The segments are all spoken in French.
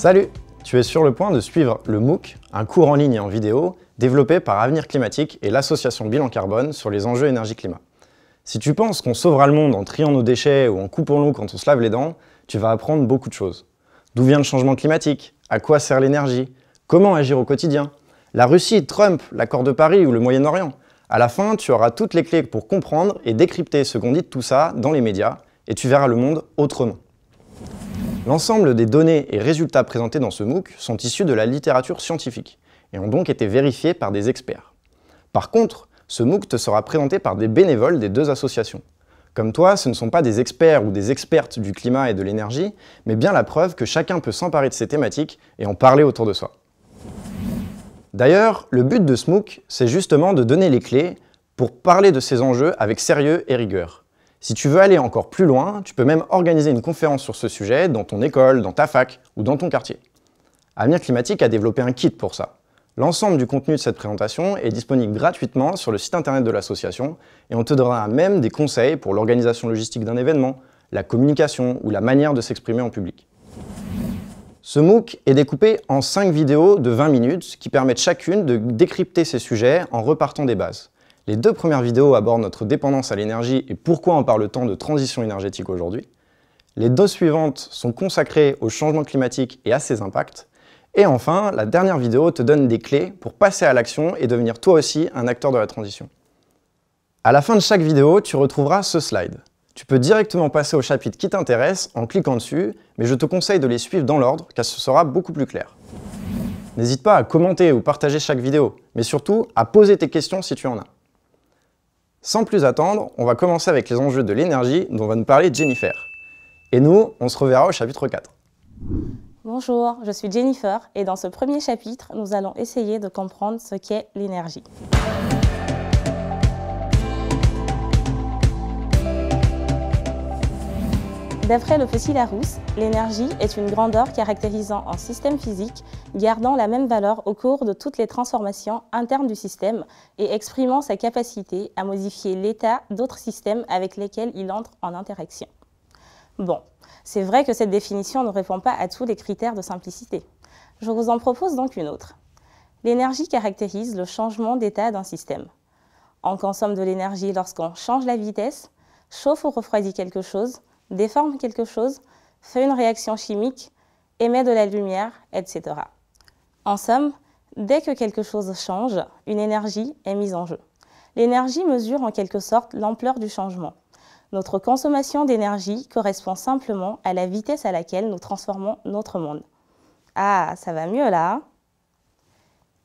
Salut Tu es sur le point de suivre le MOOC, un cours en ligne et en vidéo développé par Avenir Climatique et l'association Bilan Carbone sur les enjeux énergie-climat. Si tu penses qu'on sauvera le monde en triant nos déchets ou en coupant l'eau quand on se lave les dents, tu vas apprendre beaucoup de choses. D'où vient le changement climatique À quoi sert l'énergie Comment agir au quotidien La Russie, Trump, l'accord de Paris ou le Moyen-Orient À la fin, tu auras toutes les clés pour comprendre et décrypter ce qu'on dit de tout ça dans les médias, et tu verras le monde autrement. L'ensemble des données et résultats présentés dans ce MOOC sont issus de la littérature scientifique et ont donc été vérifiés par des experts. Par contre, ce MOOC te sera présenté par des bénévoles des deux associations. Comme toi, ce ne sont pas des experts ou des expertes du climat et de l'énergie, mais bien la preuve que chacun peut s'emparer de ces thématiques et en parler autour de soi. D'ailleurs, le but de ce MOOC, c'est justement de donner les clés pour parler de ces enjeux avec sérieux et rigueur. Si tu veux aller encore plus loin, tu peux même organiser une conférence sur ce sujet dans ton école, dans ta fac ou dans ton quartier. Avenir Climatique a développé un kit pour ça. L'ensemble du contenu de cette présentation est disponible gratuitement sur le site internet de l'association et on te donnera même des conseils pour l'organisation logistique d'un événement, la communication ou la manière de s'exprimer en public. Ce MOOC est découpé en 5 vidéos de 20 minutes qui permettent chacune de décrypter ces sujets en repartant des bases. Les deux premières vidéos abordent notre dépendance à l'énergie et pourquoi on parle tant de transition énergétique aujourd'hui. Les deux suivantes sont consacrées au changement climatique et à ses impacts. Et enfin, la dernière vidéo te donne des clés pour passer à l'action et devenir toi aussi un acteur de la transition. À la fin de chaque vidéo, tu retrouveras ce slide. Tu peux directement passer au chapitre qui t'intéresse en cliquant dessus, mais je te conseille de les suivre dans l'ordre car ce sera beaucoup plus clair. N'hésite pas à commenter ou partager chaque vidéo, mais surtout à poser tes questions si tu en as. Sans plus attendre, on va commencer avec les enjeux de l'énergie dont va nous parler Jennifer. Et nous, on se reverra au chapitre 4. Bonjour, je suis Jennifer et dans ce premier chapitre, nous allons essayer de comprendre ce qu'est l'énergie. D'après le Larousse, l'énergie est une grandeur caractérisant un système physique gardant la même valeur au cours de toutes les transformations internes du système et exprimant sa capacité à modifier l'état d'autres systèmes avec lesquels il entre en interaction. Bon, c'est vrai que cette définition ne répond pas à tous les critères de simplicité. Je vous en propose donc une autre. L'énergie caractérise le changement d'état d'un système. On consomme de l'énergie lorsqu'on change la vitesse, chauffe ou refroidit quelque chose, déforme quelque chose, fait une réaction chimique, émet de la lumière, etc. En somme, dès que quelque chose change, une énergie est mise en jeu. L'énergie mesure en quelque sorte l'ampleur du changement. Notre consommation d'énergie correspond simplement à la vitesse à laquelle nous transformons notre monde. Ah, ça va mieux là hein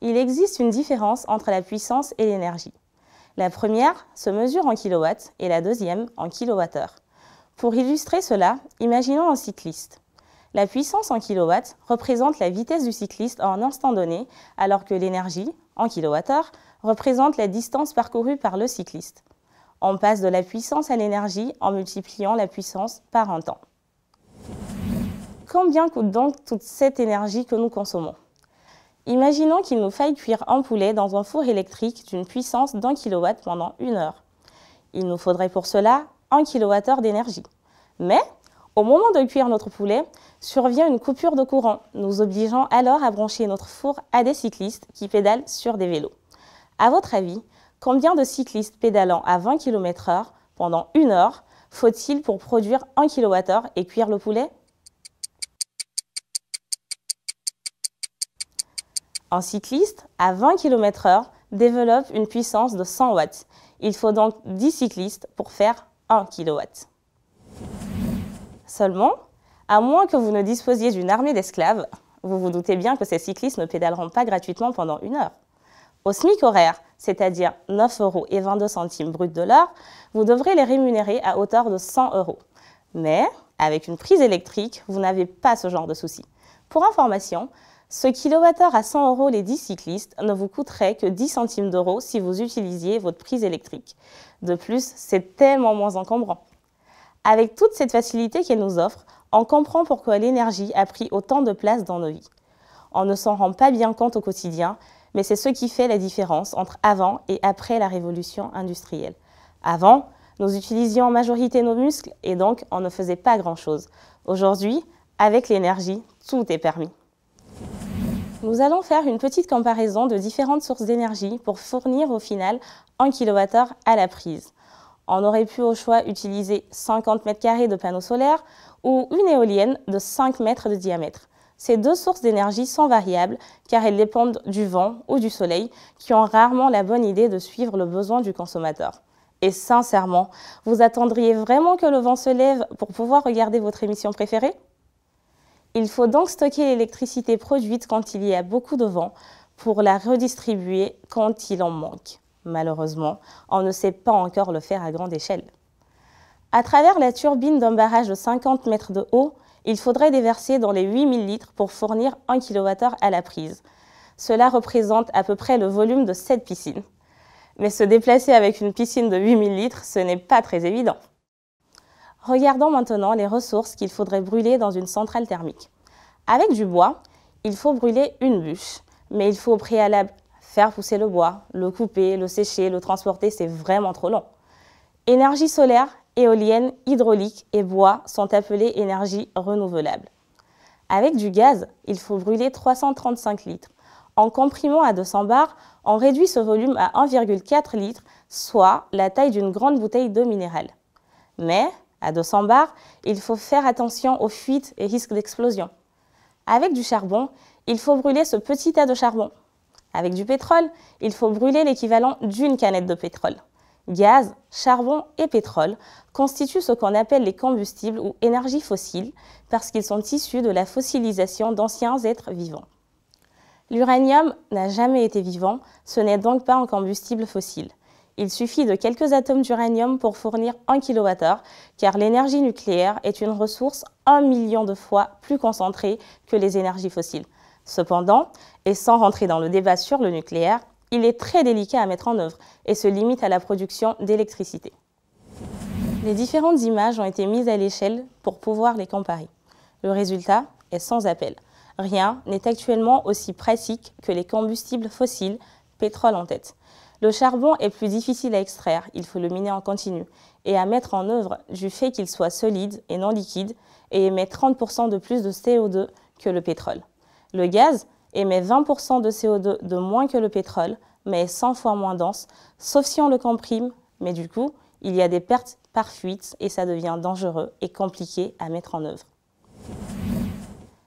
Il existe une différence entre la puissance et l'énergie. La première se mesure en kilowatts et la deuxième en kilowattheures. Pour illustrer cela, imaginons un cycliste. La puissance en kilowatts représente la vitesse du cycliste en un instant donné, alors que l'énergie, en kilowattheure représente la distance parcourue par le cycliste. On passe de la puissance à l'énergie en multipliant la puissance par un temps. Combien coûte donc toute cette énergie que nous consommons Imaginons qu'il nous faille cuire un poulet dans un four électrique d'une puissance d'un kilowatt pendant une heure. Il nous faudrait pour cela 1 kWh d'énergie. Mais au moment de cuire notre poulet, survient une coupure de courant, nous obligeant alors à brancher notre four à des cyclistes qui pédalent sur des vélos. À votre avis, combien de cyclistes pédalant à 20 km/h pendant une heure faut-il pour produire 1 kWh et cuire le poulet Un cycliste à 20 km/h développe une puissance de 100 watts. Il faut donc 10 cyclistes pour faire 1 kW. Seulement, à moins que vous ne disposiez d'une armée d'esclaves, vous vous doutez bien que ces cyclistes ne pédaleront pas gratuitement pendant une heure. Au SMIC horaire, c'est-à-dire 9 euros centimes brut de l'heure, vous devrez les rémunérer à hauteur de 100 euros. Mais avec une prise électrique, vous n'avez pas ce genre de souci. Pour information, ce kilowattheure à 100 euros les 10 cyclistes ne vous coûterait que 10 centimes d'euros si vous utilisiez votre prise électrique. De plus, c'est tellement moins encombrant. Avec toute cette facilité qu'elle nous offre, on comprend pourquoi l'énergie a pris autant de place dans nos vies. On ne s'en rend pas bien compte au quotidien, mais c'est ce qui fait la différence entre avant et après la révolution industrielle. Avant, nous utilisions en majorité nos muscles et donc on ne faisait pas grand-chose. Aujourd'hui, avec l'énergie, tout est permis. Nous allons faire une petite comparaison de différentes sources d'énergie pour fournir au final 1 kWh à la prise. On aurait pu au choix utiliser 50 m2 de panneaux solaires ou une éolienne de 5 mètres de diamètre. Ces deux sources d'énergie sont variables car elles dépendent du vent ou du soleil qui ont rarement la bonne idée de suivre le besoin du consommateur. Et sincèrement, vous attendriez vraiment que le vent se lève pour pouvoir regarder votre émission préférée il faut donc stocker l'électricité produite quand il y a beaucoup de vent pour la redistribuer quand il en manque. Malheureusement, on ne sait pas encore le faire à grande échelle. À travers la turbine d'un barrage de 50 mètres de haut, il faudrait déverser dans les 8000 litres pour fournir 1 kWh à la prise. Cela représente à peu près le volume de cette piscines. Mais se déplacer avec une piscine de 8000 litres, ce n'est pas très évident. Regardons maintenant les ressources qu'il faudrait brûler dans une centrale thermique. Avec du bois, il faut brûler une bûche, mais il faut au préalable faire pousser le bois, le couper, le sécher, le transporter, c'est vraiment trop long. Énergie solaire, éolienne, hydraulique et bois sont appelées énergies renouvelables. Avec du gaz, il faut brûler 335 litres. En comprimant à 200 bars, on réduit ce volume à 1,4 litre, soit la taille d'une grande bouteille d'eau minérale. Mais à 200 bars, il faut faire attention aux fuites et risques d'explosion. Avec du charbon, il faut brûler ce petit tas de charbon. Avec du pétrole, il faut brûler l'équivalent d'une canette de pétrole. Gaz, charbon et pétrole constituent ce qu'on appelle les combustibles ou énergies fossiles parce qu'ils sont issus de la fossilisation d'anciens êtres vivants. L'uranium n'a jamais été vivant, ce n'est donc pas un combustible fossile. Il suffit de quelques atomes d'uranium pour fournir 1 kWh, car l'énergie nucléaire est une ressource un million de fois plus concentrée que les énergies fossiles. Cependant, et sans rentrer dans le débat sur le nucléaire, il est très délicat à mettre en œuvre et se limite à la production d'électricité. Les différentes images ont été mises à l'échelle pour pouvoir les comparer. Le résultat est sans appel. Rien n'est actuellement aussi pratique que les combustibles fossiles, pétrole en tête. Le charbon est plus difficile à extraire, il faut le miner en continu, et à mettre en œuvre du fait qu'il soit solide et non liquide, et émet 30% de plus de CO2 que le pétrole. Le gaz émet 20% de CO2 de moins que le pétrole, mais est 100 fois moins dense, sauf si on le comprime, mais du coup, il y a des pertes par fuite et ça devient dangereux et compliqué à mettre en œuvre.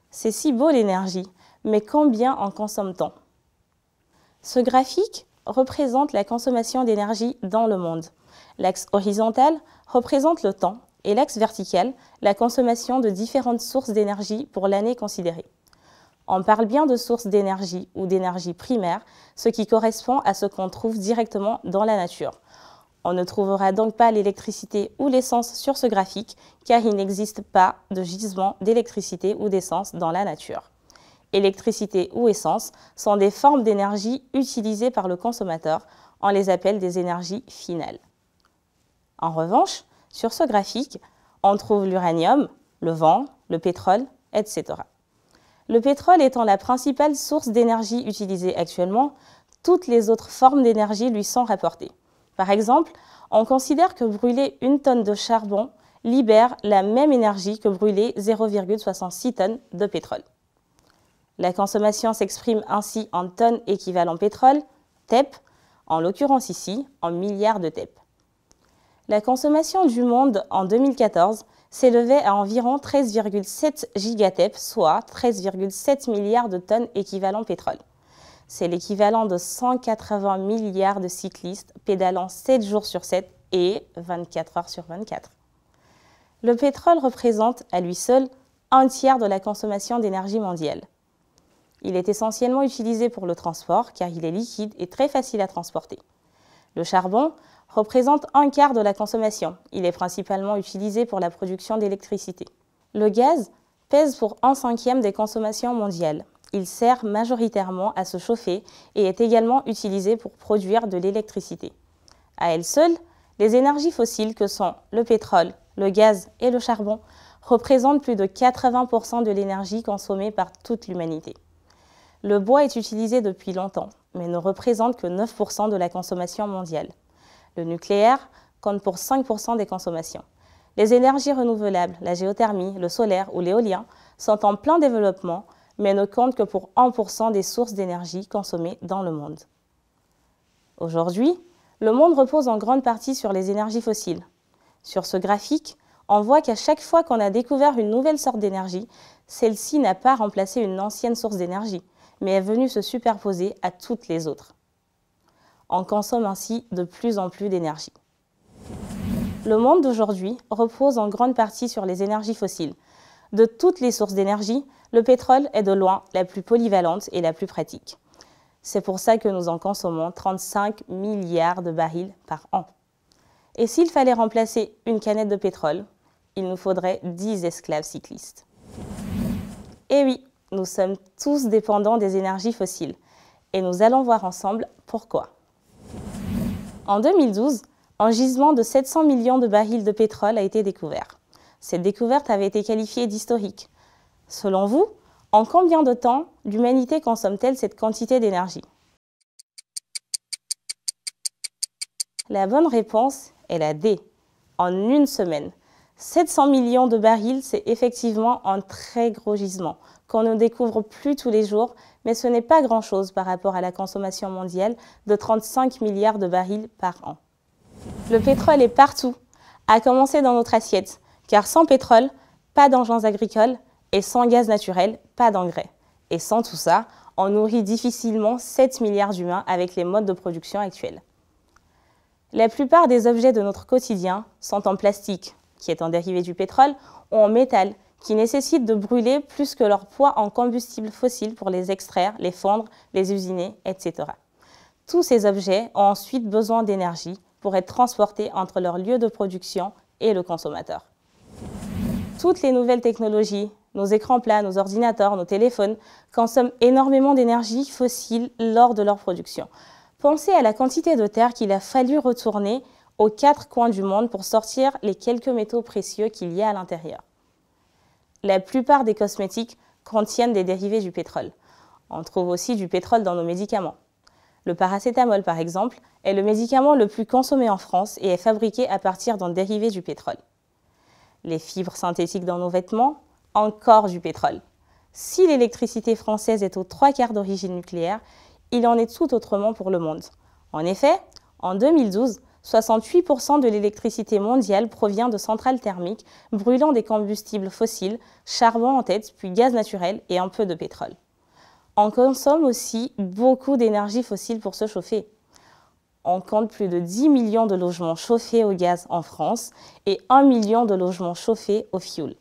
C'est si beau l'énergie, mais combien en consomme-t-on Ce graphique représente la consommation d'énergie dans le monde. L'axe horizontal représente le temps et l'axe vertical, la consommation de différentes sources d'énergie pour l'année considérée. On parle bien de sources d'énergie ou d'énergie primaire, ce qui correspond à ce qu'on trouve directement dans la nature. On ne trouvera donc pas l'électricité ou l'essence sur ce graphique, car il n'existe pas de gisement d'électricité ou d'essence dans la nature électricité ou essence, sont des formes d'énergie utilisées par le consommateur. On les appelle des énergies finales. En revanche, sur ce graphique, on trouve l'uranium, le vent, le pétrole, etc. Le pétrole étant la principale source d'énergie utilisée actuellement, toutes les autres formes d'énergie lui sont rapportées. Par exemple, on considère que brûler une tonne de charbon libère la même énergie que brûler 0,66 tonnes de pétrole. La consommation s'exprime ainsi en tonnes équivalent pétrole, TEP, en l'occurrence ici en milliards de TEP. La consommation du monde en 2014 s'élevait à environ 13,7 gigatep, soit 13,7 milliards de tonnes équivalent pétrole. C'est l'équivalent de 180 milliards de cyclistes pédalant 7 jours sur 7 et 24 heures sur 24. Le pétrole représente à lui seul un tiers de la consommation d'énergie mondiale. Il est essentiellement utilisé pour le transport car il est liquide et très facile à transporter. Le charbon représente un quart de la consommation. Il est principalement utilisé pour la production d'électricité. Le gaz pèse pour un cinquième des consommations mondiales. Il sert majoritairement à se chauffer et est également utilisé pour produire de l'électricité. À elle seule, les énergies fossiles que sont le pétrole, le gaz et le charbon représentent plus de 80% de l'énergie consommée par toute l'humanité. Le bois est utilisé depuis longtemps, mais ne représente que 9% de la consommation mondiale. Le nucléaire compte pour 5% des consommations. Les énergies renouvelables, la géothermie, le solaire ou l'éolien sont en plein développement, mais ne comptent que pour 1% des sources d'énergie consommées dans le monde. Aujourd'hui, le monde repose en grande partie sur les énergies fossiles. Sur ce graphique, on voit qu'à chaque fois qu'on a découvert une nouvelle sorte d'énergie, celle-ci n'a pas remplacé une ancienne source d'énergie, mais est venue se superposer à toutes les autres. On consomme ainsi de plus en plus d'énergie. Le monde d'aujourd'hui repose en grande partie sur les énergies fossiles. De toutes les sources d'énergie, le pétrole est de loin la plus polyvalente et la plus pratique. C'est pour ça que nous en consommons 35 milliards de barils par an. Et s'il fallait remplacer une canette de pétrole, il nous faudrait 10 esclaves cyclistes. Et eh oui, nous sommes tous dépendants des énergies fossiles. Et nous allons voir ensemble pourquoi. En 2012, un gisement de 700 millions de barils de pétrole a été découvert. Cette découverte avait été qualifiée d'historique. Selon vous, en combien de temps l'humanité consomme-t-elle cette quantité d'énergie La bonne réponse est la D, en une semaine. 700 millions de barils, c'est effectivement un très gros gisement qu'on ne découvre plus tous les jours, mais ce n'est pas grand-chose par rapport à la consommation mondiale de 35 milliards de barils par an. Le pétrole est partout, à commencer dans notre assiette, car sans pétrole, pas d'engins agricoles, et sans gaz naturel, pas d'engrais. Et sans tout ça, on nourrit difficilement 7 milliards d'humains avec les modes de production actuels. La plupart des objets de notre quotidien sont en plastique, qui est en dérivé du pétrole, ou en métal, qui nécessite de brûler plus que leur poids en combustible fossile pour les extraire, les fondre, les usiner, etc. Tous ces objets ont ensuite besoin d'énergie pour être transportés entre leur lieu de production et le consommateur. Toutes les nouvelles technologies, nos écrans plats, nos ordinateurs, nos téléphones, consomment énormément d'énergie fossile lors de leur production. Pensez à la quantité de terre qu'il a fallu retourner aux quatre coins du monde pour sortir les quelques métaux précieux qu'il y a à l'intérieur. La plupart des cosmétiques contiennent des dérivés du pétrole. On trouve aussi du pétrole dans nos médicaments. Le paracétamol, par exemple, est le médicament le plus consommé en France et est fabriqué à partir d'un dérivé du pétrole. Les fibres synthétiques dans nos vêtements, encore du pétrole. Si l'électricité française est aux trois quarts d'origine nucléaire, il en est tout autrement pour le monde. En effet, en 2012, 68% de l'électricité mondiale provient de centrales thermiques brûlant des combustibles fossiles, charbon en tête, puis gaz naturel et un peu de pétrole. On consomme aussi beaucoup d'énergie fossile pour se chauffer. On compte plus de 10 millions de logements chauffés au gaz en France et 1 million de logements chauffés au fioul.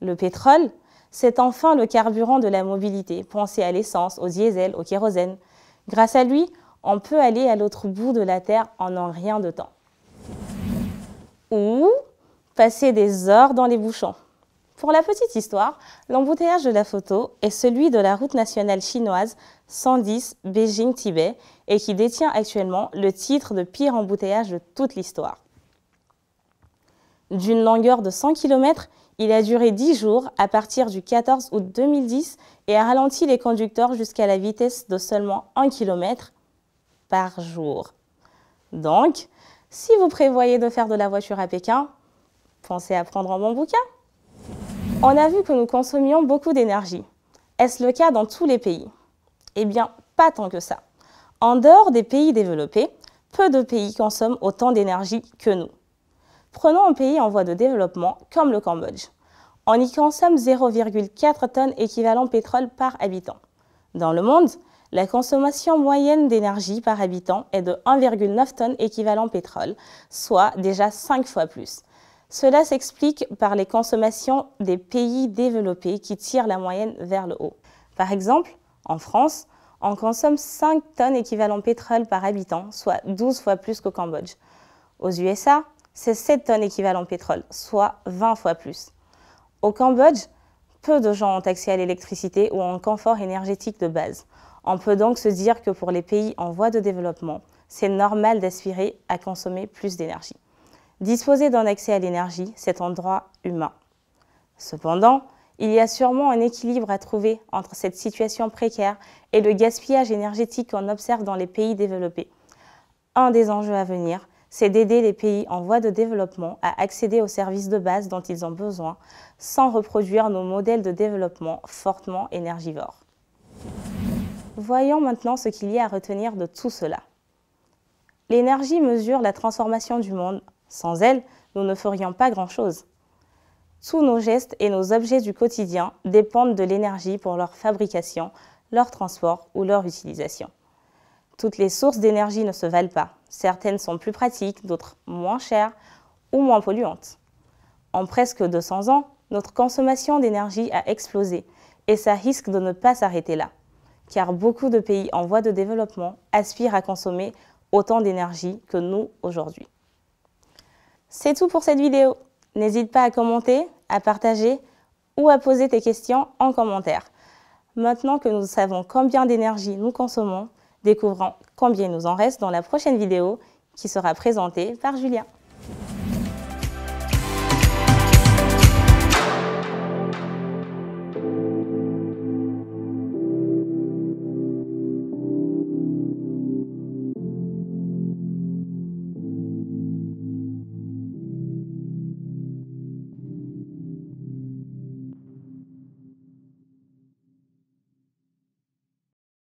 Le pétrole, c'est enfin le carburant de la mobilité, pensé à l'essence, au diesel, au kérosène. Grâce à lui, on peut aller à l'autre bout de la Terre en n'en rien de temps. Ou passer des heures dans les bouchons. Pour la petite histoire, l'embouteillage de la photo est celui de la route nationale chinoise 110 Beijing-Tibet et qui détient actuellement le titre de pire embouteillage de toute l'histoire. D'une longueur de 100 km, il a duré 10 jours à partir du 14 août 2010 et a ralenti les conducteurs jusqu'à la vitesse de seulement 1 km par jour. Donc, si vous prévoyez de faire de la voiture à Pékin, pensez à prendre un bon bouquin. On a vu que nous consommions beaucoup d'énergie. Est-ce le cas dans tous les pays Eh bien, pas tant que ça. En dehors des pays développés, peu de pays consomment autant d'énergie que nous. Prenons un pays en voie de développement comme le Cambodge. On y consomme 0,4 tonnes équivalent pétrole par habitant. Dans le monde, la consommation moyenne d'énergie par habitant est de 1,9 tonnes équivalent pétrole, soit déjà 5 fois plus. Cela s'explique par les consommations des pays développés qui tirent la moyenne vers le haut. Par exemple, en France, on consomme 5 tonnes équivalent pétrole par habitant, soit 12 fois plus qu'au Cambodge. Aux USA, c'est 7 tonnes équivalent pétrole, soit 20 fois plus. Au Cambodge, peu de gens ont accès à l'électricité ou à un confort énergétique de base. On peut donc se dire que pour les pays en voie de développement, c'est normal d'aspirer à consommer plus d'énergie. Disposer d'un accès à l'énergie, c'est un droit humain. Cependant, il y a sûrement un équilibre à trouver entre cette situation précaire et le gaspillage énergétique qu'on observe dans les pays développés. Un des enjeux à venir, c'est d'aider les pays en voie de développement à accéder aux services de base dont ils ont besoin, sans reproduire nos modèles de développement fortement énergivores. Voyons maintenant ce qu'il y a à retenir de tout cela. L'énergie mesure la transformation du monde. Sans elle, nous ne ferions pas grand-chose. Tous nos gestes et nos objets du quotidien dépendent de l'énergie pour leur fabrication, leur transport ou leur utilisation. Toutes les sources d'énergie ne se valent pas. Certaines sont plus pratiques, d'autres moins chères ou moins polluantes. En presque 200 ans, notre consommation d'énergie a explosé et ça risque de ne pas s'arrêter là car beaucoup de pays en voie de développement aspirent à consommer autant d'énergie que nous aujourd'hui. C'est tout pour cette vidéo. N'hésite pas à commenter, à partager ou à poser tes questions en commentaire. Maintenant que nous savons combien d'énergie nous consommons, découvrons combien il nous en reste dans la prochaine vidéo qui sera présentée par Julien.